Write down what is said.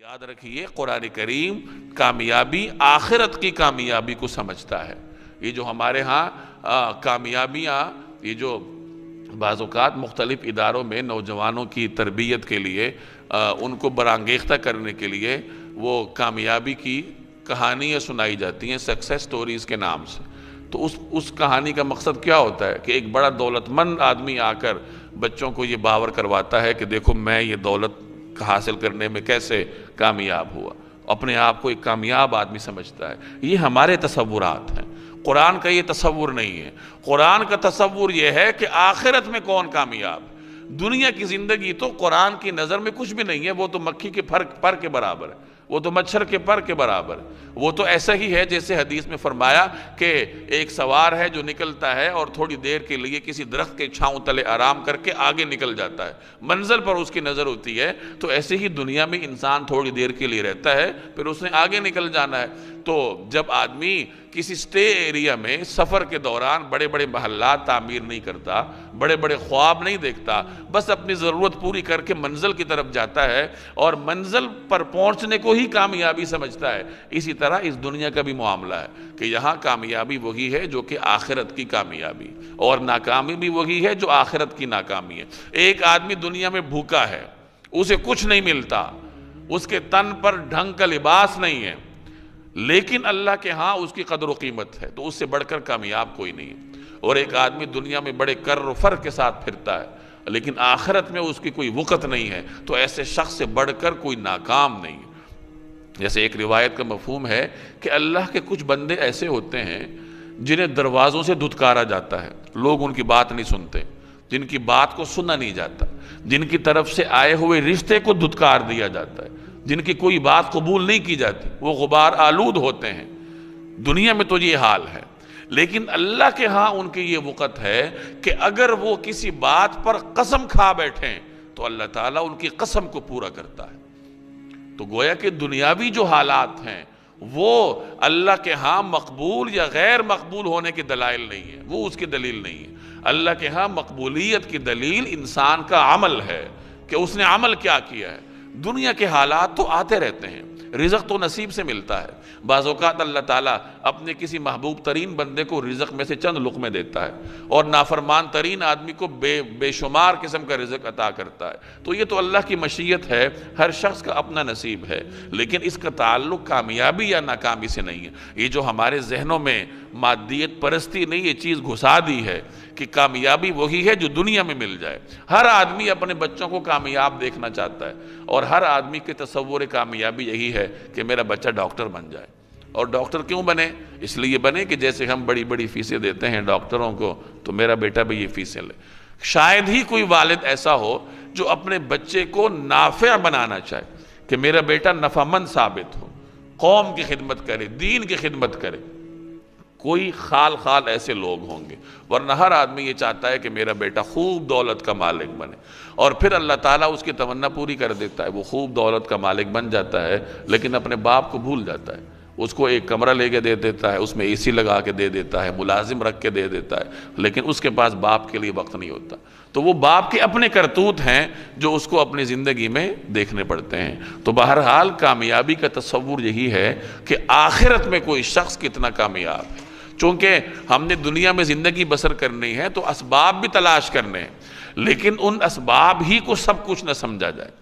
याद रखिए कुरान करीम कामयाबी आखिरत की कामयाबी को समझता है ये जो हमारे यहाँ कामयाबियाँ ये जो बाज़ात मुख्तलिफ़ इदारों में नौजवानों की तरबियत के लिए आ, उनको बरांगेख्ता करने के लिए वो कामयाबी की कहानियाँ सुनाई जाती हैं सक्सेस स्टोरीज़ के नाम से तो उस उस कहानी का मकसद क्या होता है कि एक बड़ा दौलतमंद आदमी आकर बच्चों को ये बावर करवाता है कि देखो मैं ये दौलत हासिल करने में कैसे कामयाब हुआ अपने आप को एक कामयाब आदमी समझता है ये हमारे तस्वुरात हैं कुरान का ये तस्वुर नहीं है कुरान का तस्वुर यह है कि आखिरत में कौन कामयाब दुनिया की ज़िंदगी तो कुरान की नज़र में कुछ भी नहीं है वो तो मक्खी के फर्क पर के बराबर है वो तो मच्छर के पर के बराबर वो तो ऐसा ही है जैसे हदीस में फरमाया कि एक सवार है जो निकलता है और थोड़ी देर के लिए किसी दरख्त के छाँव तले आराम करके आगे निकल जाता है मंजिल पर उसकी नज़र होती है तो ऐसे ही दुनिया में इंसान थोड़ी देर के लिए रहता है फिर उसने आगे निकल जाना है तो जब आदमी किसी स्टे एरिया में सफ़र के दौरान बड़े बड़े महल्ला तामीर नहीं करता बड़े बड़े ख्वाब नहीं देखता बस अपनी ज़रूरत पूरी करके मंजिल की तरफ जाता है और मंजिल पर पहुँचने को ही ही कामयाबी समझता है इसी तरह इस दुनिया का भी मामला है कि यहाँ कामयाबी वही है जो कि आखिरत की कामयाबी और नाकामी भी वही है जो आखिरत की नाकामी है एक आदमी दुनिया में भूखा है उसे कुछ नहीं मिलता उसके तन पर ढंग का लिबास नहीं है लेकिन अल्लाह के हाँ उसकी कदर कीमत है तो उससे बढ़कर कामयाब कोई नहीं है और एक आदमी दुनिया में बड़े कर फर के साथ फिरता है लेकिन आखिरत में उसकी कोई वक़त नहीं है तो ऐसे शख्स से बढ़कर कोई नाकाम नहीं है जैसे एक रिवायत का मफहम है कि अल्लाह के कुछ बंदे ऐसे होते हैं जिन्हें दरवाज़ों से धुतकारा जाता है लोग उनकी बात नहीं सुनते जिनकी बात को सुना नहीं जाता जिनकी तरफ से आए हुए रिश्ते को धुतकार दिया जाता है जिनकी कोई बात कबूल नहीं की जाती वो गुबार आलूद होते हैं दुनिया में तो ये हाल है लेकिन अल्लाह के यहाँ उनके ये वक़्त है कि अगर वो किसी बात पर कसम खा बैठें तो अल्लाह ताला उनकी कसम को पूरा करता है तो गोया के दुनियावी जो हालात हैं वो अल्लाह के हाँ मकबूल या गैर मकबूल होने की दलाइल नहीं है वो उसकी दलील नहीं है अल्लाह के हाँ मकबूलियत की दलील इंसान का अमल है कि उसने अमल क्या किया है दुनिया के हालात तो आते रहते हैं रिज़क तो नसीब से मिलता है बाज़ात अल्लाह ताला अपने किसी महबूब तरीन बंदे को रिज़क में से चंद लुक में देता है और नाफरमान तरीन आदमी को बे बेशुमार किस्म का रिज़क अता करता है तो ये तो अल्लाह की मशीयत है हर शख्स का अपना नसीब है लेकिन इसका ताल्लुक कामयाबी या नाकामी से नहीं है ये जो हमारे जहनों में मादियत परस्ती ने ये चीज़ घुसा दी है कि कामयाबी वही है जो दुनिया में मिल जाए हर आदमी अपने बच्चों को कामयाब देखना चाहता है और हर आदमी के तस्वुर कामयाबी यही है कि मेरा बच्चा डॉक्टर बन जाए और डॉक्टर क्यों बने इसलिए बने कि जैसे हम बड़ी बड़ी फीसें देते हैं डॉक्टरों को तो मेरा बेटा भी ये फीसें ले शायद ही कोई वालद ऐसा हो जो अपने बच्चे को नाफिया बनाना चाहे कि मेरा बेटा नफामंद साबित हो कौम की खिदमत करे दीन की खिदमत करे कोई खाल खाल ऐसे लोग होंगे वरना हर आदमी ये चाहता है कि मेरा बेटा खूब दौलत का मालिक बने और फिर अल्लाह ताला उसकी तमन्ना पूरी कर देता है वो खूब दौलत का मालिक बन जाता है लेकिन अपने बाप को भूल जाता है उसको एक कमरा लेके दे देता है उसमें एसी लगा के दे देता है मुलाजिम रख के दे देता है लेकिन उसके पास बाप के लिए वक्त नहीं होता तो वो बाप के अपने करतूत हैं जो उसको अपनी ज़िंदगी में देखने पड़ते हैं तो बहरहाल कामयाबी का तस्वूर यही है कि आखिरत में कोई शख्स कितना कामयाब है चूँकि हमने दुनिया में ज़िंदगी बसर करनी है तो इसबाब भी तलाश करने हैं लेकिन उन इसबाब ही को सब कुछ न समझा जाए